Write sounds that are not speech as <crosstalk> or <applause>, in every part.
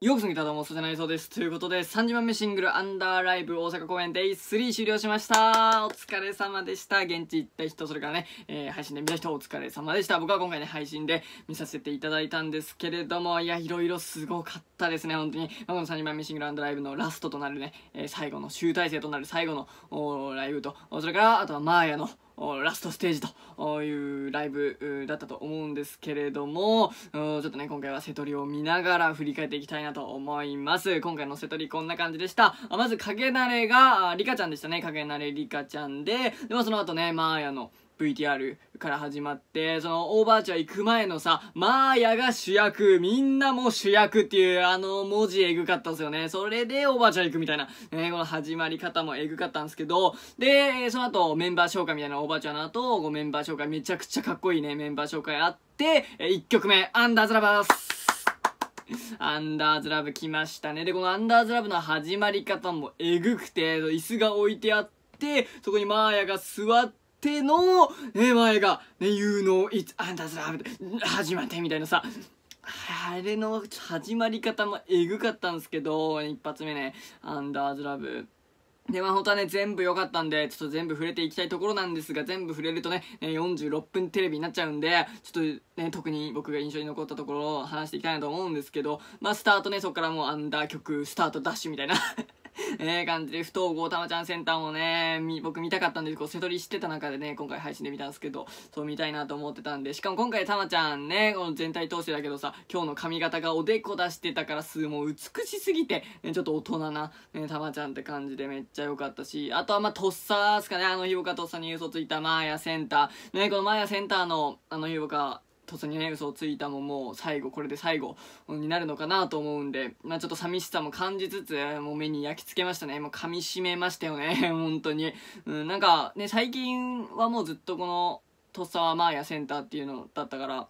ようこそ来た思うそうじゃないそうです。ということで、3時番目シングルアンダーライブ大阪公演 Day3 終了しました。お疲れ様でした。現地行った人、それからね、えー、配信で見た人、お疲れ様でした。僕は今回ね、配信で見させていただいたんですけれども、いや、いろいろすごかったですね、本当に。まあ、この3時番目シングルアンダーライブのラストとなるね、えー、最後の集大成となる最後のライブと、それから、あとはマーヤの、ラストステージというライブだったと思うんですけれども、ちょっとね、今回は瀬戸りを見ながら振り返っていきたいなと思います。今回の瀬戸りこんな感じでした。まず、影慣れが、リカちゃんでしたね。影慣れリカちゃんで、で、もあ、その後ね、マーヤの、VTR から始まってそのオーバーチャー行く前のさマーヤが主役みんなも主役っていうあの文字えぐかったんですよねそれでオーバーチャー行くみたいな、ね、この始まり方もエグかったんですけどでその後メンバー紹介みたいなオーバーチャーの後ごメンバー紹介めちゃくちゃかっこいいねメンバー紹介あって1曲目「アンダーズラバース」アンダーズラブ来ましたね。で、このアンダーズラブの始まり方もエグくて、椅子が置いてあって、そこにマーヤが座って、っての、ね、前が、ね、You know it's under love 始まってみたいなさ、あれの始まり方もえぐかったんですけど、一発目ね、アンダーズラブ。で、まあ本当はね、全部良かったんで、ちょっと全部触れていきたいところなんですが、全部触れるとね、46分テレビになっちゃうんで、ちょっとね、特に僕が印象に残ったところを話していきたいなと思うんですけど、まあスタートね、そこからもうアンダー曲、スタートダッシュみたいな <laughs> えー、感じで不統合たまちゃんセンターもね僕見たかったんでこう背取りしてた中でね今回配信で見たんですけどそう見たいなと思ってたんでしかも今回たまちゃんねこの全体通してだけどさ今日の髪型がおでこ出してたからすもう美しすぎて、ね、ちょっと大人な、ね、たまちゃんって感じでめっちゃ良かったしあとはまあとっさですかねあの日僕がとっさに嘘ついたマーヤセンターねこのマーヤセンターのあの日僕が突然ね嘘をついたももう最後これで最後になるのかなと思うんで、まあ、ちょっと寂しさも感じつつもう目に焼き付けましたねもう噛みしめましたよね <laughs> 本当に、うん、なんかね最近はもうずっとこの土佐はマーヤセンターっていうのだったから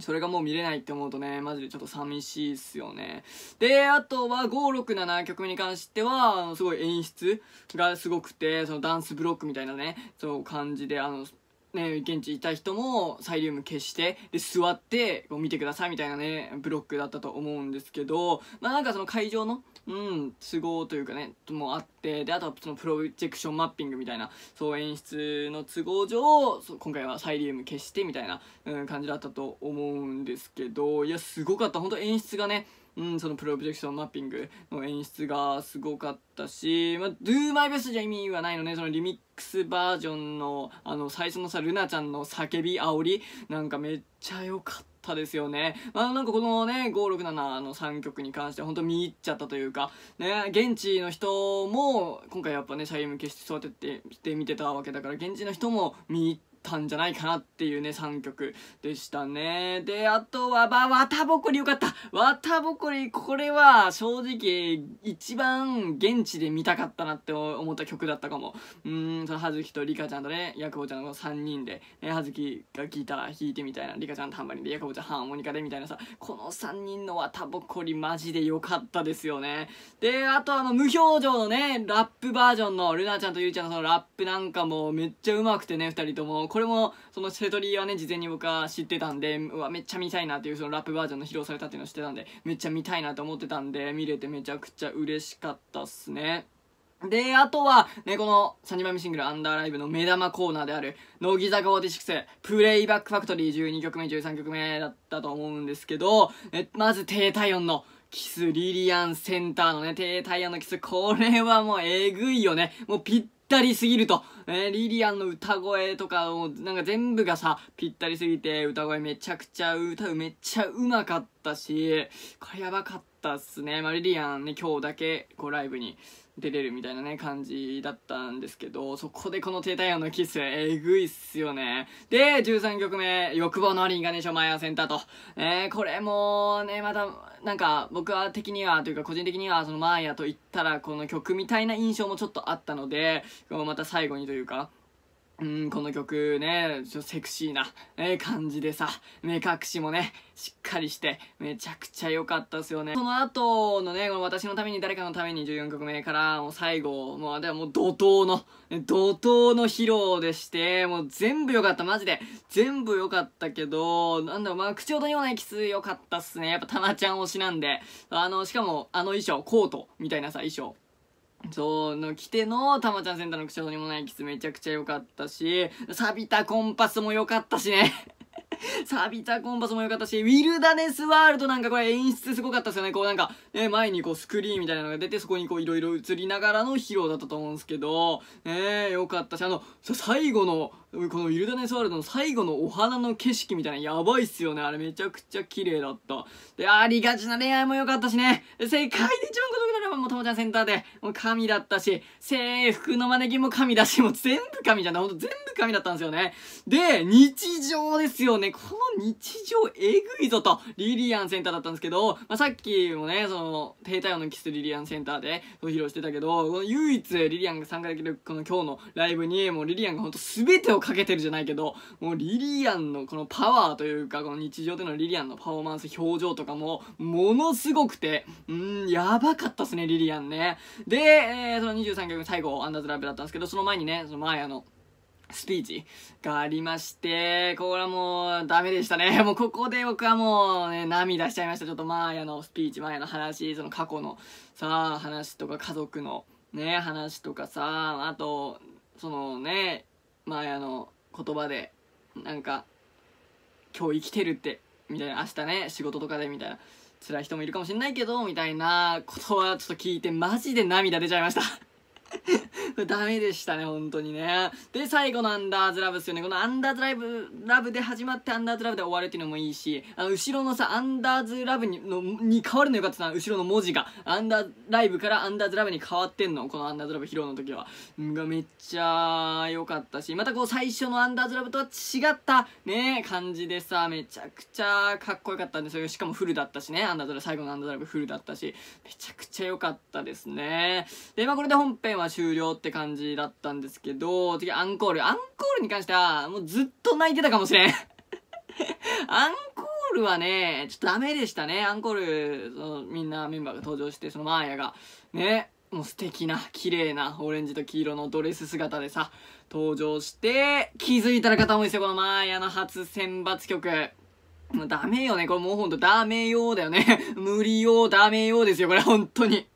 それがもう見れないって思うとね、マジでちょっと寂しいっすよね。で、あとは5、6、7曲目に関しては、あの、すごい演出がすごくて、そのダンスブロックみたいなね、そう感じで、あの、ね、現地いた人もサイリウム消してで座ってこう見てくださいみたいなねブロックだったと思うんですけどまあなんかその会場のうん都合というかねもあってであとはそのプロジェクションマッピングみたいなそう演出の都合上今回はサイリウム消してみたいな、うん、感じだったと思うんですけどいやすごかった本当演出がねうん、そのプロジェクションマッピングの演出がすごかったし、まあ、Do My Best じゃ意味はないのね、そのリミックスバージョンの、あの、最初のさ、ルナちゃんの叫び、煽り、なんかめっちゃ良かった。ですよね、まあ、なんかこのね567の3曲に関して本当見入っちゃったというかね現地の人も今回やっぱねシャイム消して育ててして見てたわけだから現地の人も見入ったんじゃないかなっていうね、3曲でしたね。で、あとは、ば、わたぼこりよかったわたぼこり、これは正直、一番現地で見たかったなって思った曲だったかも。うん、その、はずきとりかちゃんとね、やくぼちゃんの3人で、ね、はずきがギター弾いてみたいな、りかちゃんタンバリンで、やくぼちゃんハーモニカでみたいなさ、この3人のわたぼこりマジで良かったですよね。で、あとあの、無表情のね、ラップバージョンの、ルナちゃんとゆうちゃんのそのラップなんかもめっちゃうまくてね、2人とも、これもそのセトリーはね事前に僕は知ってたんでうわめっちゃ見たいなっていうそのラップバージョンの披露されたっていうのを知ってたんでめっちゃ見たいなと思ってたんで見れてめちゃくちゃ嬉しかったっすねで、あとは、ね、このサニバミシングルアンダーライブの目玉コーナーである、乃木坂46、プレイバックファクトリー12曲目、13曲目だったと思うんですけど、えまず低体温のキス、リリアンセンターのね、低体温のキス、これはもうえぐいよね。もうぴっったりすぎると、えー、リリアンの歌声とかを、なんか全部がさ、ぴったりすぎて、歌声めちゃくちゃ歌う、めっちゃうまかったし、これやばかった。ったっすね、まあ、リリアンね今日だけこうライブに出れるみたいなね感じだったんですけどそこでこの低体温のキスえぐいっすよねで13曲目「欲望のリンガネーショマイアセンターと」えー、これもねまたなんか僕は的にはというか個人的にはそのマーヤと言ったらこの曲みたいな印象もちょっとあったのでまた最後にというかうん、この曲ね、ちょセクシーな、え感じでさ、目隠しもね、しっかりして、めちゃくちゃ良かったっすよね。その後のね、この私のために誰かのために14曲目から、もう最後、もう、でも怒涛の、怒涛の披露でして、もう全部良かった、マジで。全部良かったけど、なんだろう、まあ、口ほどにもないキス良かったっすね。やっぱ、たまちゃん推しなんで、あの、しかも、あの衣装、コートみたいなさ、衣装。そうの来てのたまちゃんセンターの口調にもないキスめちゃくちゃ良かったし錆びたコンパスも良かったしね <laughs> 錆びたコンパスも良かったし、ウィルダネスワールドなんかこれ演出すごかったですよね。こうなんか、ね、前にこうスクリーンみたいなのが出て、そこにこういろいろ映りながらの披露だったと思うんですけど、ねえ、良かったし、あの、最後の、このウィルダネスワールドの最後のお花の景色みたいなやばいっすよね。あれめちゃくちゃ綺麗だった。で、ありがちな恋愛も良かったしね。世界で一番もちゃんセンターで、もう神だったし、制服の招きも神だし、もう全部神じゃない。ほんと全部神だったんですよね。で、日常ですよね。この日常えぐいぞと、リリアンセンターだったんですけど、まあ、さっきもね、その、低体温のキスリリアンセンターで披露してたけど、唯一リリアンが参加できるこの今日のライブに、もうリリアンがほんと全てをかけてるじゃないけど、もうリリアンのこのパワーというか、この日常でのリリアンのパフォーマンス、表情とかも、ものすごくて、うん、やばかったっすね、リリアンね。で、えー、その23曲最後、アンダーズライブだったんですけど、その前にね、その前あの、スピーチがありまして、これはもうダメでしたね。<laughs> もうここで僕はもうね、涙しちゃいました。ちょっとマーヤのスピーチ、マーヤの話、その過去のさ、話とか家族のね、話とかさ、あと、そのね、マーヤの言葉で、なんか、今日生きてるって、みたいな、明日ね、仕事とかでみたいな。辛い人もいるかもしんないけどみたいなことはちょっと聞いてマジで涙出ちゃいました <laughs> ダメでしたね、本当にね。で、最後のアンダーズラブですよね。このアンダーズライブ、ラブで始まってアンダーズラブで終わるっていうのもいいし、あの、後ろのさ、アンダーズラブに、の、に変わるのよかったな、後ろの文字が。アンダーライブからアンダーズラブに変わってんの、このアンダーズラブ披露の時は。がめっちゃ良かったし、またこう最初のアンダーズラブとは違った、ね、感じでさ、めちゃくちゃかっこよかったんですよ。しかもフルだったしね、アンダーズラブ、最後のアンダーズラブフルだったし、めちゃくちゃ良かったですね。で、まあこれで本編はは終了って感じだったんですけど、次アンコール。アンコールに関しては、もうずっと泣いてたかもしれん。<laughs> アンコールはね、ちょっとダメでしたね。アンコール、そのみんなメンバーが登場して、そのマーヤが、ね、もう素敵な、綺麗な、オレンジと黄色のドレス姿でさ、登場して、気づいたら片思いですよ、このマーヤの初選抜曲。もうダメよね。これもうほんとダメようだよね。<laughs> 無理よ、ダメようですよ、これ本当に。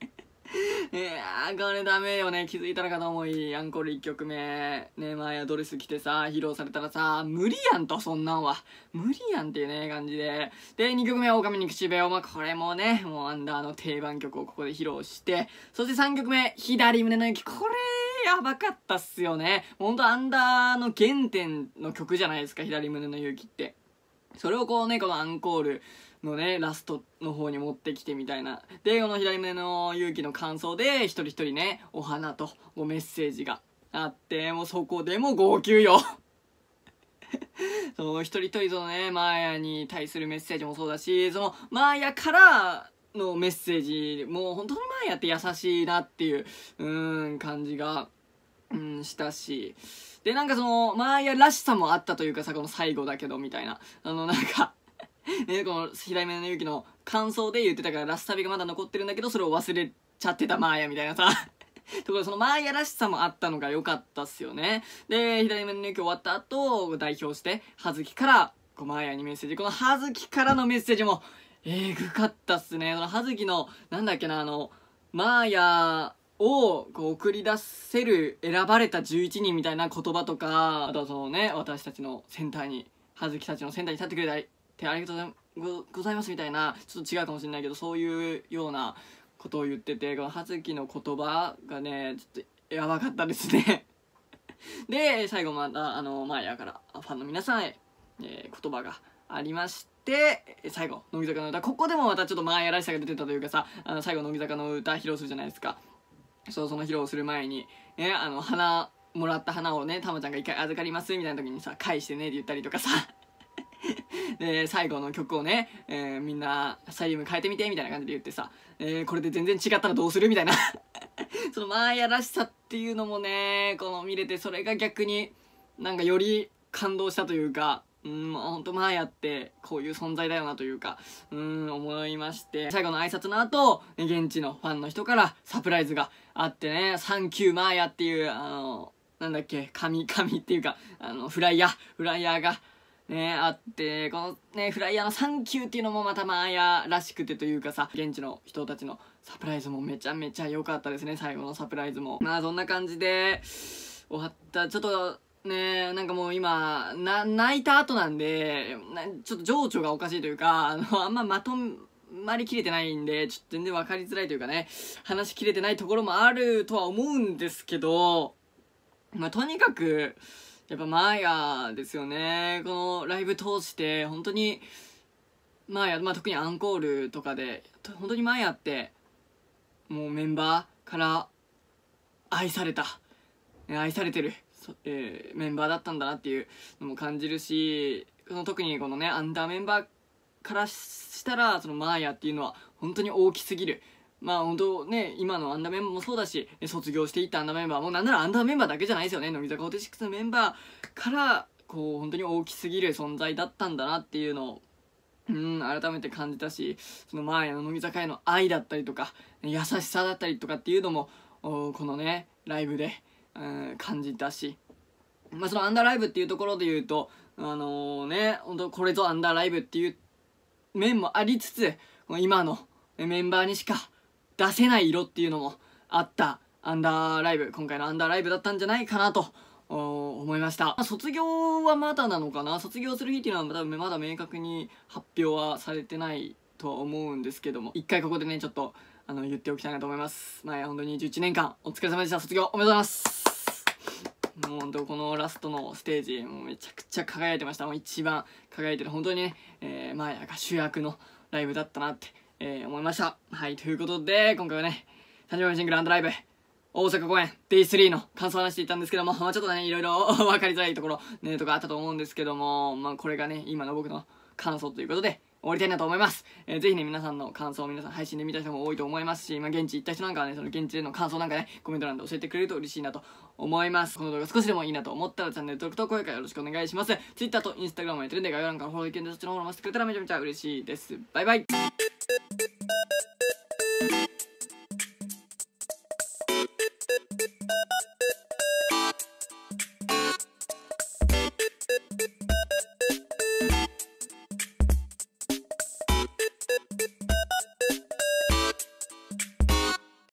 やー、これダメよね。気づいたらかと思い。アンコール1曲目。ね、前アドレス着てさ、披露されたらさ、無理やんと、そんなんは。無理やんっていうね、感じで。で、2曲目は狼に口笛を。まあ、これもね、もうアンダーの定番曲をここで披露して。そして3曲目、左胸の雪。これやばかったっすよね。ほんとアンダーの原点の曲じゃないですか、左胸の勇気って。それをこうね、このアンコールのねラストの方に持ってきてみたいなでこの左目の勇気の感想で一人一人ねお花とメッセージがあってもうそこでも号泣よ <laughs> その一人一人のねマーヤに対するメッセージもそうだしそのマーヤからのメッセージもう本当にマーヤって優しいなっていううん感じが、うん、したしでなんかそのマーヤらしさもあったというかさこの最後だけどみたいなあのなんかね、この左目のゆきの感想で言ってたからラスサビがまだ残ってるんだけどそれを忘れちゃってたマーヤみたいなさ <laughs> ところそのマーヤらしさもあったのが良かったっすよねで左目の勇終わった後代表して葉月からこうマーヤにメッセージこの葉月からのメッセージもえぐかったっすねその葉月のなんだっけなあのマーヤをこう送り出せる選ばれた11人みたいな言葉とかあとはそのね私たちのセンターに葉月たちのセンターに立ってくれたっありがとうございますみたいなちょっと違うかもしれないけどそういうようなことを言っててこの葉月の言葉がねちょっとやばかったですね <laughs> で最後またあのマーヤからファンの皆さんへ、えー、言葉がありまして最後乃木坂の歌ここでもまたちょっとマーヤらしさが出てたというかさあの最後乃木坂の歌披露するじゃないですかそうその披露する前に、ね、あの花もらった花をねたまちゃんが一回預かりますみたいな時にさ返してねって言ったりとかさで、最後の曲をね、えー、みんな、サイリウム変えてみて、みたいな感じで言ってさ、えー、これで全然違ったらどうするみたいな <laughs> そのマーヤらしさっていうのもね、この見れて、それが逆になんかより感動したというか、うん、ほんとマーヤってこういう存在だよなというか、うん、思いまして、最後の挨拶の後、現地のファンの人からサプライズがあってね、サンキューマーヤっていう、あの、なんだっけ、紙、紙っていうか、あの、フライヤー、フライヤーが、ね、あって、このね、フライヤーのサンキューっていうのもまたマーヤらしくてというかさ、現地の人たちのサプライズもめちゃめちゃ良かったですね、最後のサプライズも。まあそんな感じで、終わった。ちょっと、ねなんかもう今、な、泣いた後なんで、ちょっと情緒がおかしいというか、あの、あんままとまりきれてないんで、ちょっと全然分かりづらいというかね、話しきれてないところもあるとは思うんですけど、まあとにかく、やっぱマーヤですよねこのライブ通して本当にマーヤ、まあ、特にアンコールとかで本当にマーヤってもうメンバーから愛された愛されてる、えー、メンバーだったんだなっていうのも感じるしその特にこのねアンダーメンバーからしたらそのマーヤっていうのは本当に大きすぎるまあ本当ね、今のアンダーメンバーもそうだし、卒業していったアンダーメンバーも、なんならアンダーメンバーだけじゃないですよね。乃木坂46のメンバーから、こう、本当に大きすぎる存在だったんだなっていうのを、うん、改めて感じたし、その前の乃木坂への愛だったりとか、優しさだったりとかっていうのも、このね、ライブで、うん、感じたし、まあそのアンダーライブっていうところで言うと、あのー、ね、本当これぞアンダーライブっていう面もありつつ、今のメンバーにしか、出せない色っていうのもあったアンダーライブ今回のアンダーライブだったんじゃないかなと思いました、まあ、卒業はまだなのかな卒業する日っていうのは多分まだ明確に発表はされてないとは思うんですけども一回ここでねちょっとあの言っておきたいなと思います前本当に11年間お疲れ様でした卒業おめでとうございますもう本当このラストのステージもうめちゃくちゃ輝いてましたもう一番輝いてる本当にね、えー、マーヤが主役のライブだったなってえー、思いました。はい、ということで、今回はね、誕生日シングルライブ、大阪公演 D3 の感想を話していたんですけども、まあ、ちょっとね、いろいろ <laughs> 分かりづらいところ、ね、とかあったと思うんですけども、まあ、これがね、今の僕の感想ということで、終わりたいなと思います。えー、ぜひね、皆さんの感想を皆さん配信で見た人も多いと思いますし、まあ、現地行った人なんかはね、その現地での感想なんかね、コメント欄で教えてくれると嬉しいなと思います。この動画少しでもいいなと思ったらチャンネル登録と高評価よろしくお願いします。Twitter と Instagram もやってるんで、概要欄からフォローできるんで、そっちのフォローもしてくれたらめちゃめちゃ嬉しいです。バイバイ